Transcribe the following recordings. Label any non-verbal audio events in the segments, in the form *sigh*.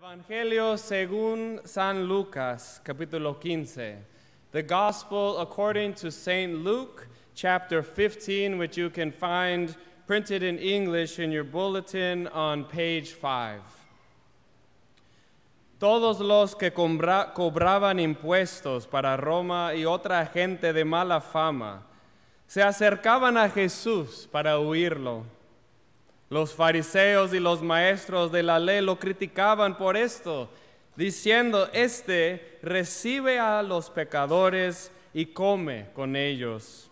Evangelio según San Lucas, capítulo 15. The Gospel according to St. Luke, chapter 15, which you can find printed in English in your bulletin on page 5. Todos los que cobraban impuestos para Roma y otra gente de mala fama se acercaban a Jesús para huirlo Los fariseos y los maestros de la ley lo criticaban por esto, diciendo, este recibe a los pecadores y come con ellos.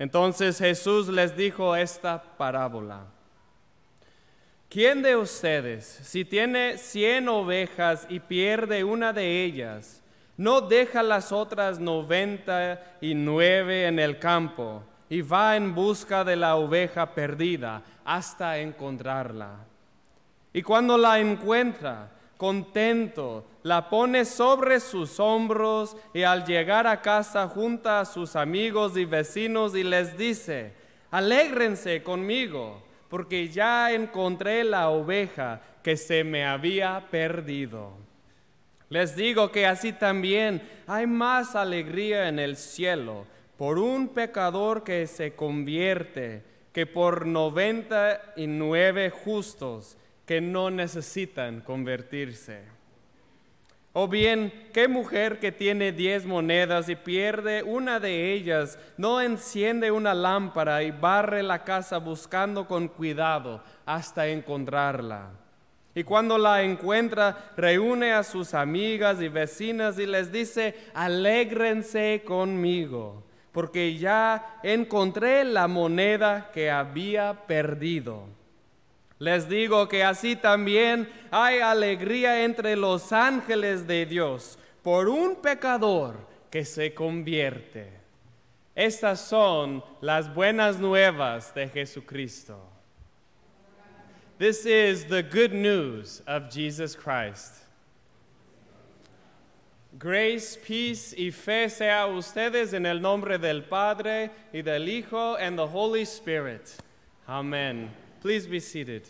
Entonces Jesús les dijo esta parábola. ¿Quién de ustedes, si tiene cien ovejas y pierde una de ellas, no deja las otras noventa y nueve en el campo? y va en busca de la oveja perdida hasta encontrarla. Y cuando la encuentra, contento, la pone sobre sus hombros y al llegar a casa junta a sus amigos y vecinos y les dice, alégrense conmigo, porque ya encontré la oveja que se me había perdido. Les digo que así también hay más alegría en el cielo por un pecador que se convierte, que por 99 justos que no necesitan convertirse. O bien, ¿qué mujer que tiene diez monedas y pierde una de ellas no enciende una lámpara y barre la casa buscando con cuidado hasta encontrarla? Y cuando la encuentra, reúne a sus amigas y vecinas y les dice, alégrense conmigo porque ya encontré la moneda que había perdido. Les digo que así también hay alegría entre los ángeles de Dios por un pecador que se convierte. Estas son las buenas nuevas de Jesucristo. This is the good news of Jesus Christ. Grace, peace y fe sea a ustedes en el nombre del Padre y del Hijo and the Holy Spirit. Amen. Please be seated.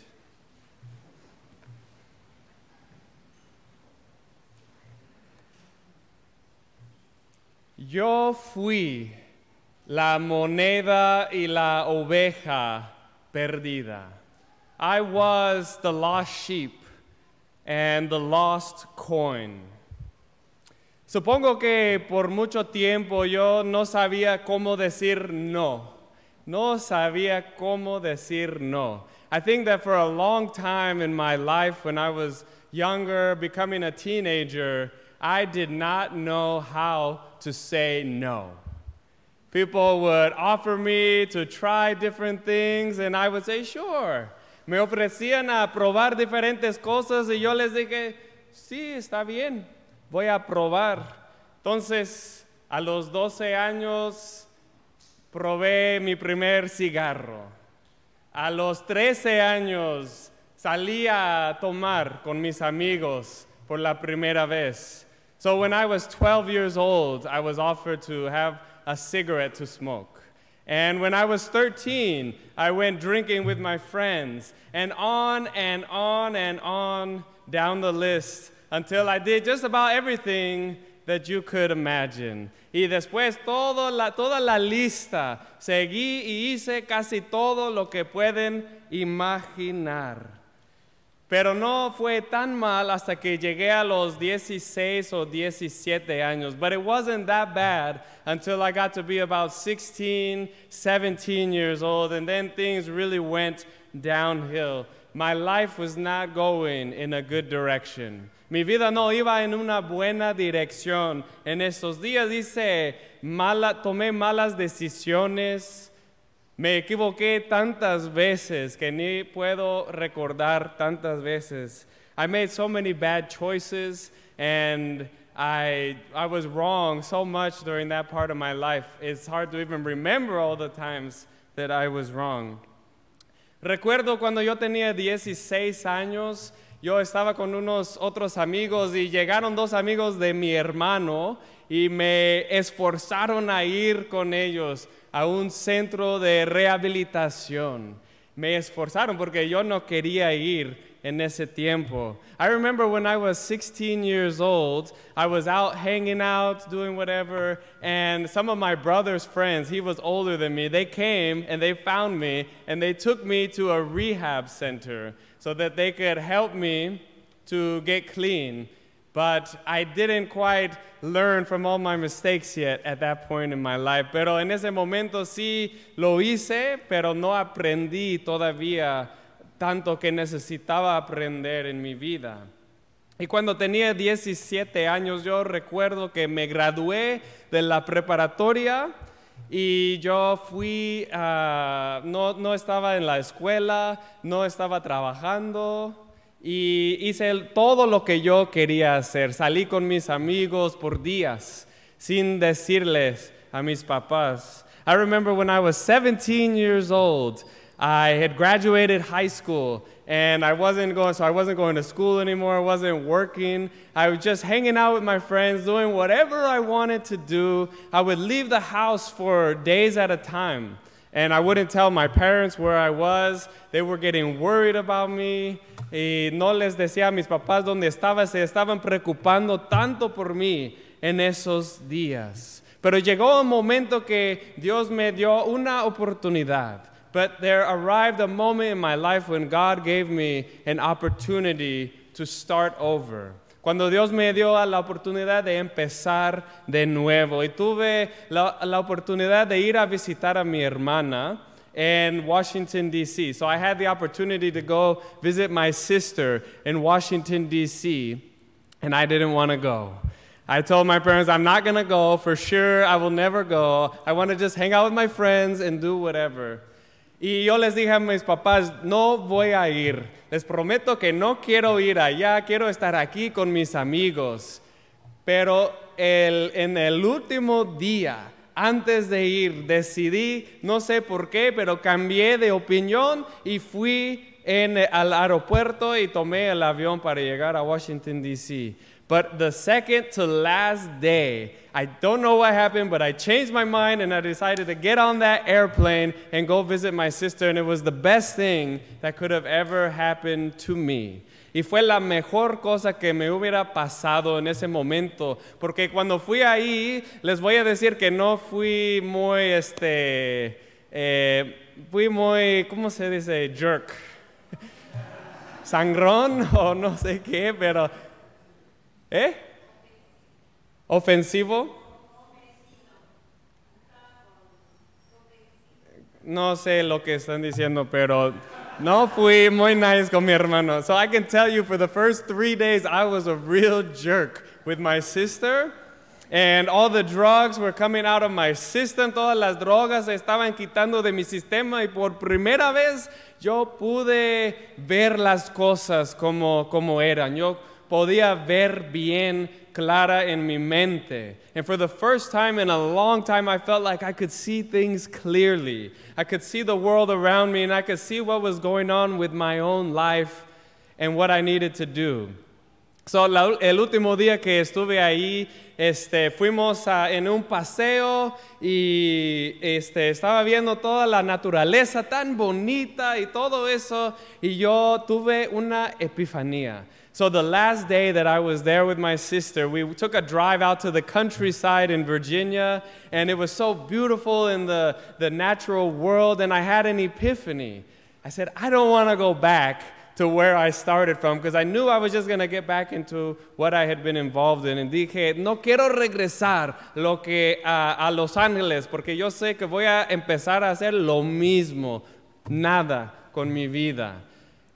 Yo fui la moneda y la oveja perdida. I was the lost sheep and the lost coin. Supongo que por mucho tiempo yo no sabía cómo decir no. No sabía cómo decir no. I think that for a long time in my life, when I was younger, becoming a teenager, I did not know how to say no. People would offer me to try different things, and I would say, sure. Me ofrecían a probar diferentes cosas, y yo les dije, sí, está bien voy a probar. Entonces, a los 12 años probé mi primer cigarro. A los 13 años salí a tomar con mis amigos por la primera vez. So when I was 12 years old, I was offered to have a cigarette to smoke. And when I was 13, I went drinking with my friends, and on and on and on down the list until I did just about everything that you could imagine. Y después todo la, toda la lista, seguí y hice casi todo lo que pueden imaginar. Pero no fue tan mal hasta que llegué a los 16 o 17 años. But it wasn't that bad until I got to be about 16, 17 years old, and then things really went downhill. My life was not going in a good direction. Mi vida no iba en una buena dirección. En estos días dice, tomé malas decisiones, me equivoqué tantas veces que ni puedo recordar tantas veces. I made so many bad choices and I, I was wrong so much during that part of my life. It's hard to even remember all the times that I was wrong. Recuerdo cuando yo tenía 16 años, yo estaba con unos otros amigos y llegaron dos amigos de mi hermano y me esforzaron a ir con ellos a un centro de rehabilitación. Me esforzaron porque yo no quería ir en ese tiempo. I remember when I was 16 years old, I was out hanging out, doing whatever, and some of my brother's friends, he was older than me, they came and they found me and they took me to a rehab center. so that they could help me to get clean. But I didn't quite learn from all my mistakes yet at that point in my life. Pero en ese momento sí lo hice, pero no aprendí todavía tanto que necesitaba aprender en mi vida. Y cuando tenía 17 años, yo recuerdo que me gradué de la preparatoria y yo fui, ah, no, no estaba en la escuela, no estaba trabajando, y hice todo lo que yo quería hacer. Salí con mis amigos por días sin decirles a mis papás. I remember when I was 17 years old, I had graduated high school and I wasn't going, so I wasn't going to school anymore. I wasn't working. I was just hanging out with my friends, doing whatever I wanted to do. I would leave the house for days at a time. And I wouldn't tell my parents where I was. They were getting worried about me. Y no les decía a mis papás dónde estaba. Se estaban preocupando tanto por mí en esos días. Pero llegó un momento que Dios me dio una oportunidad but there arrived a moment in my life when God gave me an opportunity to start over. Cuando Dios me dio la oportunidad de empezar de nuevo y tuve la, la oportunidad de ir a visitar a mi hermana in Washington, D.C. So I had the opportunity to go visit my sister in Washington, D.C., and I didn't want to go. I told my parents, I'm not going to go. For sure, I will never go. I want to just hang out with my friends and do whatever. Y yo les dije a mis papás, no voy a ir. Les prometo que no quiero ir allá, quiero estar aquí con mis amigos. Pero en el último día, antes de ir, decidí, no sé por qué, pero cambié de opinión y fui al aeropuerto y tomé el avión para llegar a Washington, D.C. But the second to last day, I don't know what happened, but I changed my mind and I decided to get on that airplane and go visit my sister. And it was the best thing that could have ever happened to me. Y fue la mejor cosa que me hubiera pasado en ese momento. Porque cuando fui ahí, les voy a decir que no fui muy, este, eh, fui muy, ¿cómo se dice? Jerk. *laughs* Sangrón o no sé qué, pero ¿Eh? Ofensivo. No sé lo que están diciendo, pero no fui muy nice con mi hermano. So I can tell you for the first three days I was a real jerk with my sister. And all the drugs were coming out of my system. Todas las drogas se estaban quitando de mi sistema. Y por primera vez yo pude ver las cosas como, como eran. Yo podía ver bien clara en mi mente. And for the first time in a long time, I felt like I could see things clearly. I could see the world around me and I could see what was going on with my own life and what I needed to do. So, la, el último día que estuve ahí, este, fuimos a, en un paseo y este, estaba viendo toda la naturaleza tan bonita y todo eso, y yo tuve una epifanía. So the last day that I was there with my sister, we took a drive out to the countryside in Virginia, and it was so beautiful in the, the natural world, and I had an epiphany. I said, I don't want to go back to where I started from because I knew I was just going to get back into what I had been involved in. And dije, no quiero regresar lo que, a Los Ángeles porque yo sé que voy a empezar a hacer lo mismo, nada con mi vida.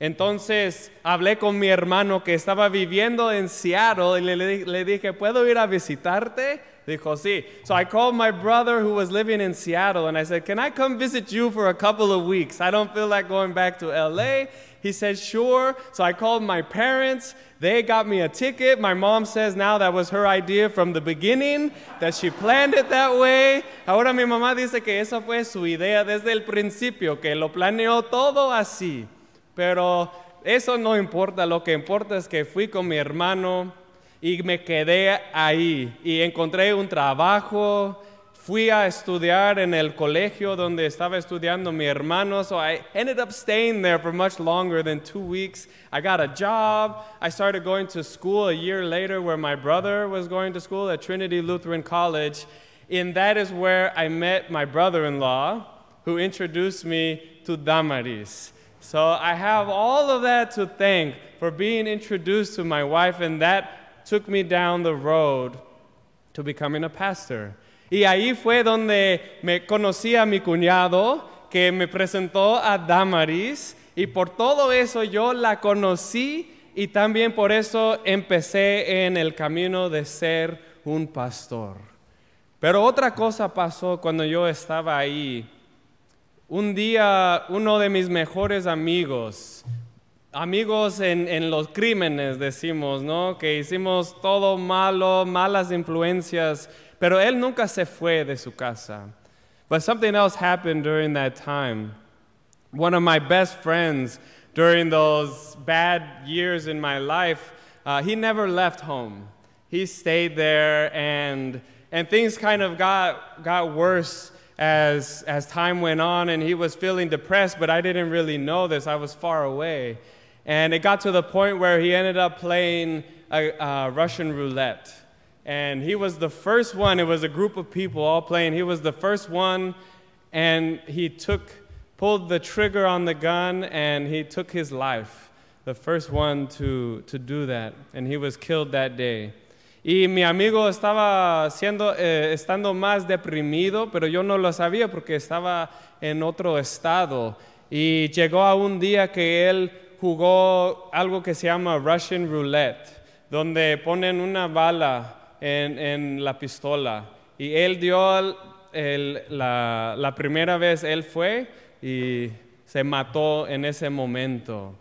Entonces hablé con mi hermano que estaba viviendo en Seattle y le, le, dije, ¿puedo ir a visitarte? Dijo, sí. So I called my brother who was living in Seattle and I said, Can I come visit you for a couple of weeks? I don't feel like going back to LA. He said, Sure. So I called my parents. They got me a ticket. My mom says now that was her idea from the beginning, that she planned it that way. Ahora mi mamá dice que esa fue su idea desde el principio, que lo planeó todo así. Pero eso no importa, lo que importa es que fui con mi hermano y me quedé ahí y encontré un trabajo. Fui a estudiar en el colegio donde estaba estudiando mi hermano, so I ended up staying there for much longer than two weeks. I got a job. I started going to school a year later where my brother was going to school at Trinity Lutheran College. And that is where I met my brother in law, who introduced me to Damaris. So I have all of that to thank for being introduced to my wife, and that took me down the road to becoming a pastor. Y ahí fue donde me conocí a mi cuñado, que me presentó a Damaris, y por todo eso yo la conocí y también por eso empecé en el camino de ser un pastor. Pero otra cosa pasó cuando yo estaba ahí Un día uno de mis mejores amigos, amigos en, en los crímenes decimos, ¿no? Que hicimos todo malo, malas influencias, pero él nunca se fue de su casa. But something else happened during that time. One of my best friends during those bad years in my life, uh, he never left home. He stayed there, and, and things kind of got, got worse as, as time went on and he was feeling depressed, but I didn't really know this. I was far away. And it got to the point where he ended up playing a, a Russian roulette. And he was the first one, it was a group of people all playing. He was the first one, and he took, pulled the trigger on the gun, and he took his life. The first one to, to do that. And he was killed that day. Y mi amigo estaba siendo, eh, estando más deprimido, pero yo no lo sabía porque estaba en otro estado. Y llegó a un día que él jugó algo que se llama Russian Roulette, donde ponen una bala en, en la pistola. Y él dio, la, la primera vez él fue y se mató en ese momento.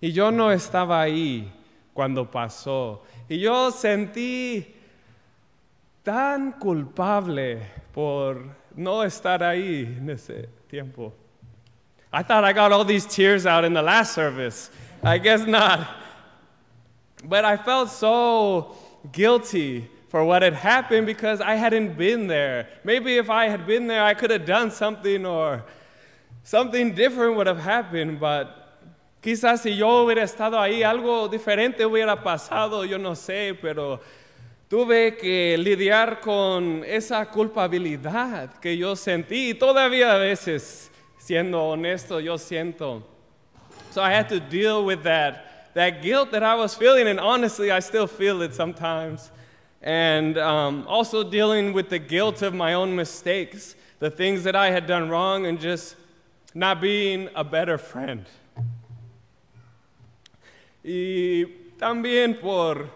Y yo no estaba ahí. cuando pasó. Y yo sentí tan culpable por no estar ahí en ese tiempo. I thought I got all these tears out in the last service. I guess not. But I felt so guilty for what had happened because I hadn't been there. Maybe if I had been there, I could have done something or something different would have happened, but Quizás si yo hubiera estado ahí, algo diferente hubiera pasado, yo no sé, pero tuve que lidiar con esa culpabilidad que yo sentí y todavía a veces, siendo honesto, yo siento. So I had to deal with that, that guilt that I was feeling, and honestly, I still feel it sometimes. And um, also dealing with the guilt of my own mistakes, the things that I had done wrong, and just not being a better friend y también por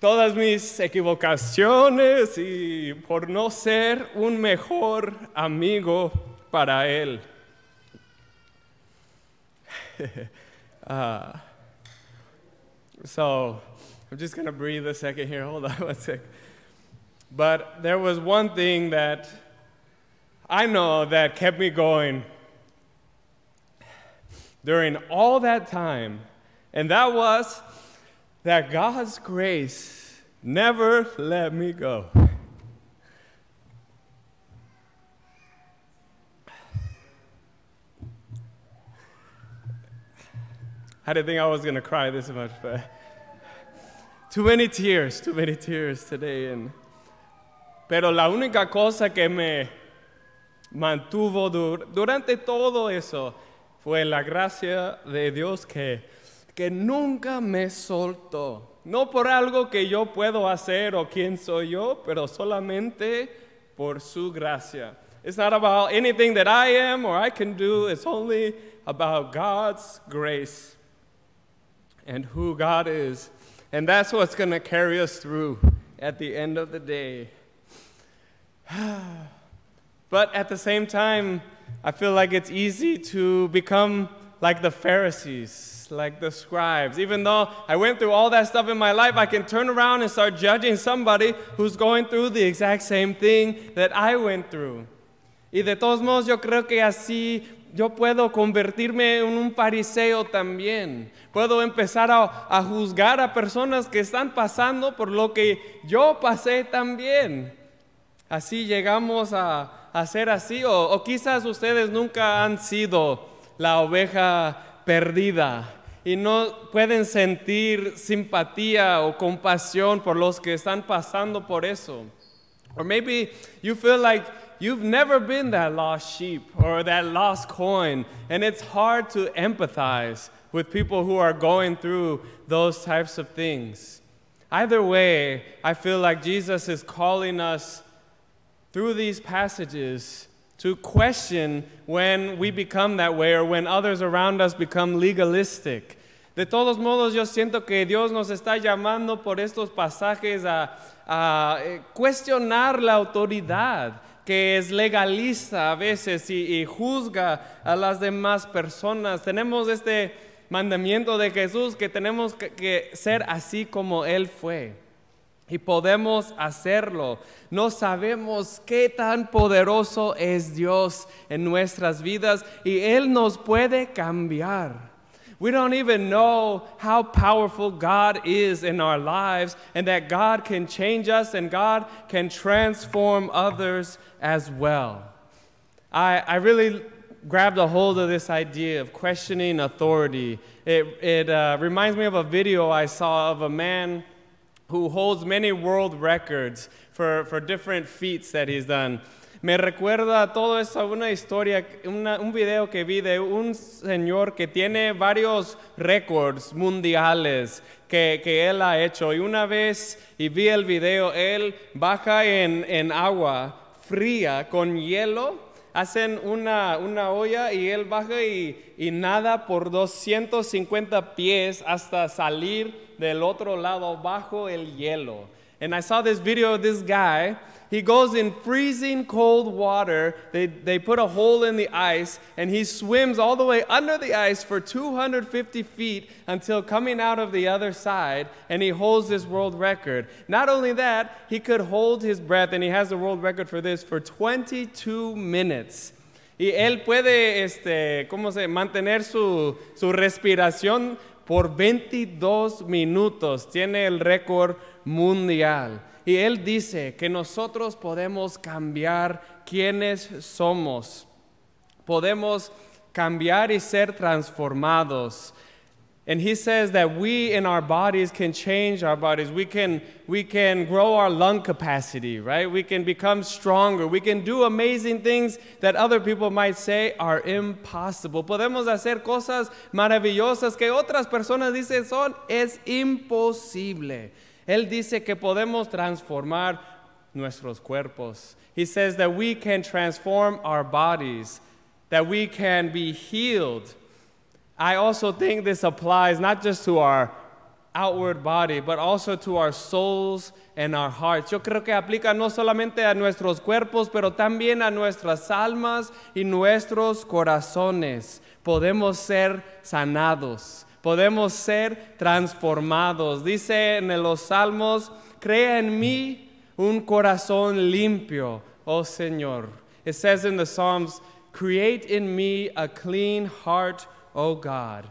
todas mis equivocaciones y por no ser un mejor amigo para él. uh, *laughs* so I'm just going to breathe a second here. *laughs* Hold on one sec. But there was one thing that I know that kept me going during all that time and that was that God's grace never let me go. I didn't think I was going to cry this much, but too many tears, too many tears today. And, pero la única cosa que me mantuvo dur durante todo eso fue la gracia de Dios que que nunca me soltó. No por algo que yo puedo hacer o quién soy yo, pero solamente por su gracia. It's not about anything that I am or I can do. It's only about God's grace and who God is. And that's what's going to carry us through at the end of the day. *sighs* but at the same time, I feel like it's easy to become like the Pharisees like the scribes. Even though I went through all that stuff in my life, I can turn around and start judging somebody who's going through the exact same thing that I went through. Y de todos modos, yo creo que así yo puedo convertirme en un fariseo también. Puedo empezar a, a, juzgar a personas que están pasando por lo que yo pasé también. Así llegamos a, a ser así. O, o, quizás ustedes nunca han sido la oveja perdida y no pueden sentir simpatía o compasión por los que están pasando por eso. Or maybe you feel like you've never been that lost sheep or that lost coin, and it's hard to empathize with people who are going through those types of things. Either way, I feel like Jesus is calling us through these passages to question when we become that way or when others around us become legalistic. De todos modos, yo siento que Dios nos está llamando por estos pasajes a, eh, cuestionar la autoridad que es legalista a veces y, juzga a las demás personas. Tenemos este mandamiento de Jesús que tenemos que ser así como Él fue. Y podemos hacerlo. No sabemos qué tan poderoso es Dios en nuestras vidas y Él nos puede cambiar. We don't even know how powerful God is in our lives and that God can change us and God can transform others as well. I, I really grabbed a hold of this idea of questioning authority. It, it uh, reminds me of a video I saw of a man who holds many world records for, for different feats that he's done. Me recuerda todo eso a una historia, una, un video que vi de un señor que tiene varios récords mundiales que, que, él ha hecho. Y una vez, y vi el video, él baja en, en agua fría con hielo hacen una, olla y él baja y, y, nada por 250 pies hasta salir del otro lado bajo el hielo. And I saw this video of this guy. He goes in freezing cold water. They, they put a hole in the ice, and he swims all the way under the ice for 250 feet until coming out of the other side, and he holds this world record. Not only that, he could hold his breath, and he has the world record for this for 22 minutes. Y él puede, este, ¿cómo se? Mantener su, su respiración por 22 minutos. Tiene el récord mundial. Y él dice que nosotros podemos cambiar quienes somos. Podemos cambiar y ser transformados. And he says that we in our bodies can change our bodies. We can, we can grow our lung capacity, right? We can become stronger. We can do amazing things that other people might say are impossible. Podemos hacer cosas maravillosas que otras personas dicen son es imposible. Él dice que podemos transformar nuestros cuerpos. He says that we can transform our bodies, that we can be healed I also think this applies not just to our outward body, but also to our souls and our hearts. Yo creo que aplica no solamente a nuestros cuerpos, pero también a nuestras almas y nuestros corazones. Podemos ser sanados, podemos ser transformados. Dice en los Salmos, crea en mí un corazón limpio, oh Señor. It says in the Psalms, create in me a clean heart, O oh God,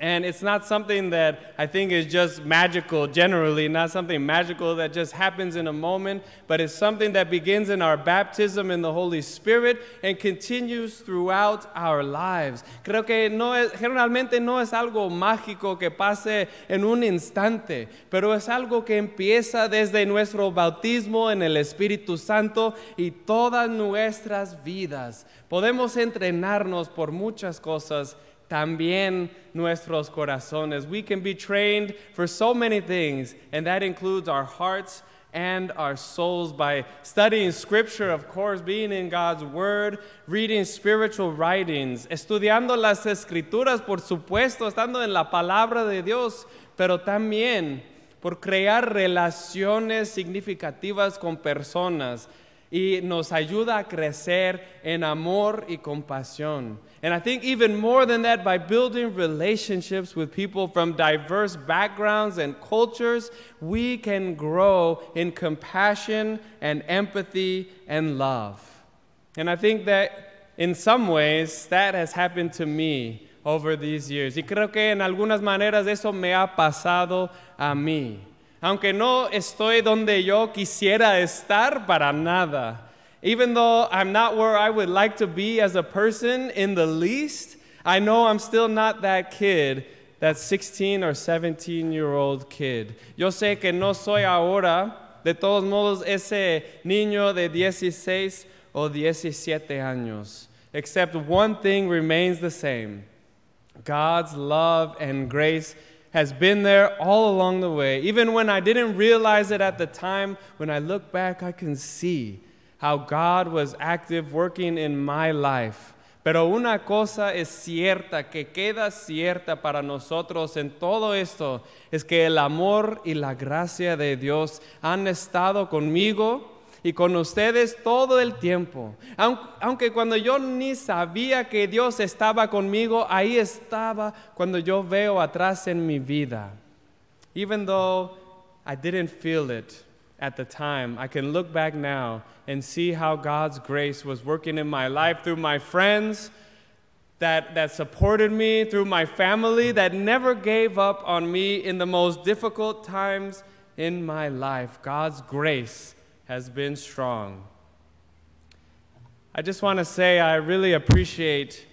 and it's not something that I think is just magical generally, not something magical that just happens in a moment, but it's something that begins in our baptism in the Holy Spirit and continues throughout our lives. Creo que no es, generalmente no es algo mágico que pase en un instante, pero es algo que empieza desde nuestro bautismo en el Espíritu Santo y todas nuestras vidas. Podemos entrenarnos por muchas cosas también nuestros corazones. We can be trained for so many things, and that includes our hearts and our souls by studying scripture, of course, being in God's word, reading spiritual writings, estudiando las escrituras, por supuesto, estando en la palabra de Dios, pero también por crear relaciones significativas con personas y nos ayuda a crecer en amor y compasión. And I think even more than that, by building relationships with people from diverse backgrounds and cultures, we can grow in compassion and empathy and love. And I think that in some ways that has happened to me over these years. Y creo que en algunas maneras eso me ha pasado a mí. Aunque no estoy donde yo quisiera estar para nada. Even though I'm not where I would like to be as a person in the least, I know I'm still not that kid, that 16 or 17 year old kid. Yo sé que no soy ahora, de todos modos, ese niño de 16 o 17 años. Except one thing remains the same God's love and grace has been there all along the way. Even when I didn't realize it at the time, when I look back, I can see how God was active working in my life. Pero una cosa es cierta, que queda cierta para nosotros en todo esto, es que el amor y la gracia de Dios han estado conmigo y con ustedes todo el tiempo. Aunque cuando yo ni sabía que Dios estaba conmigo, ahí estaba cuando yo veo atrás en mi vida. Even though I didn't feel it at the time, I can look back now and see how God's grace was working in my life through my friends, that, that supported me, through my family, that never gave up on me in the most difficult times in my life. God's grace has been strong. I just want to say I really appreciate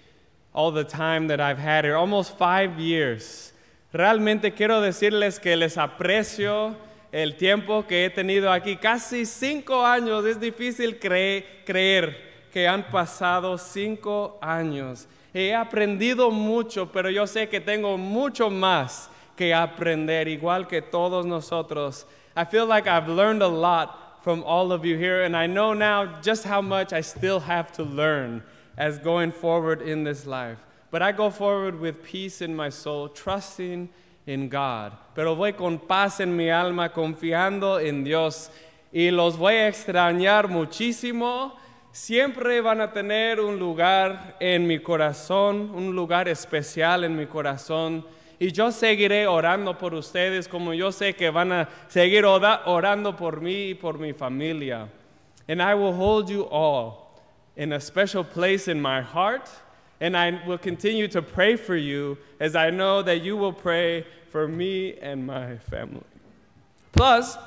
all the time that I've had here, almost five years. Realmente quiero decirles que les aprecio el tiempo que he tenido aquí, casi cinco años. Es difícil cre creer que han pasado cinco años. He aprendido mucho, pero yo sé que tengo mucho más que aprender, igual que todos nosotros. I feel like I've learned a lot from all of you here. And I know now just how much I still have to learn as going forward in this life. But I go forward with peace in my soul, trusting in God. Pero voy con paz en mi alma, confiando en Dios. Y los voy a extrañar muchísimo. Siempre van a tener un lugar en mi corazón, un lugar especial en mi corazón y yo seguiré orando por ustedes como yo sé que van a seguir orando por mí y por mi familia. And I will hold you all in a special place in my heart, and I will continue to pray for you as I know that you will pray for me and my family. Plus,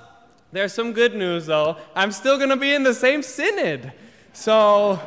there's some good news though. I'm still going to be in the same synod. So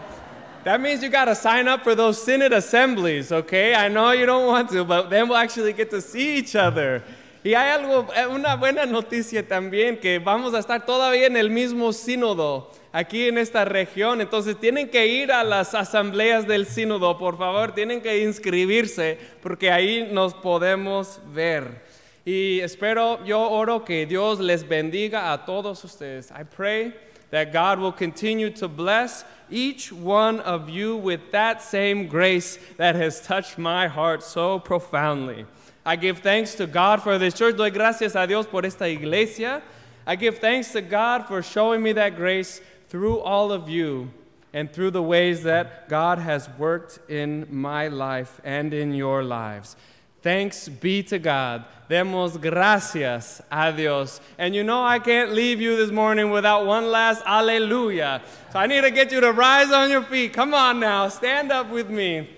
That means you got to sign up for those synod assemblies, okay? I know you don't want to, but then we'll actually get to see each other. Y hay algo, eh, una buena noticia también, que vamos a estar todavía en el mismo sínodo aquí en esta región. Entonces tienen que ir a las asambleas del sínodo, por favor, tienen que inscribirse porque ahí nos podemos ver. Y espero, yo oro que Dios les bendiga a todos ustedes. I pray that God will continue to bless each one of you with that same grace that has touched my heart so profoundly. I give thanks to God for this church. Doy gracias a Dios por esta iglesia. I give thanks to God for showing me that grace through all of you and through the ways that God has worked in my life and in your lives. Thanks be to God. Demos gracias a Dios. And you know, I can't leave you this morning without one last alleluia. So I need to get you to rise on your feet. Come on now, stand up with me.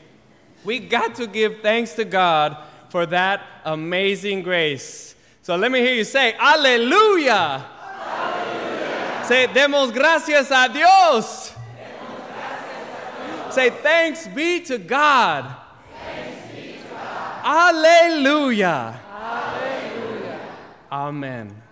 We got to give thanks to God for that amazing grace. So let me hear you say, Alleluia. Alleluia. Say, Demos gracias a Dios. Demos gracias a Dios. Say, Thanks be to God Alleluia. Alleluia. Amen.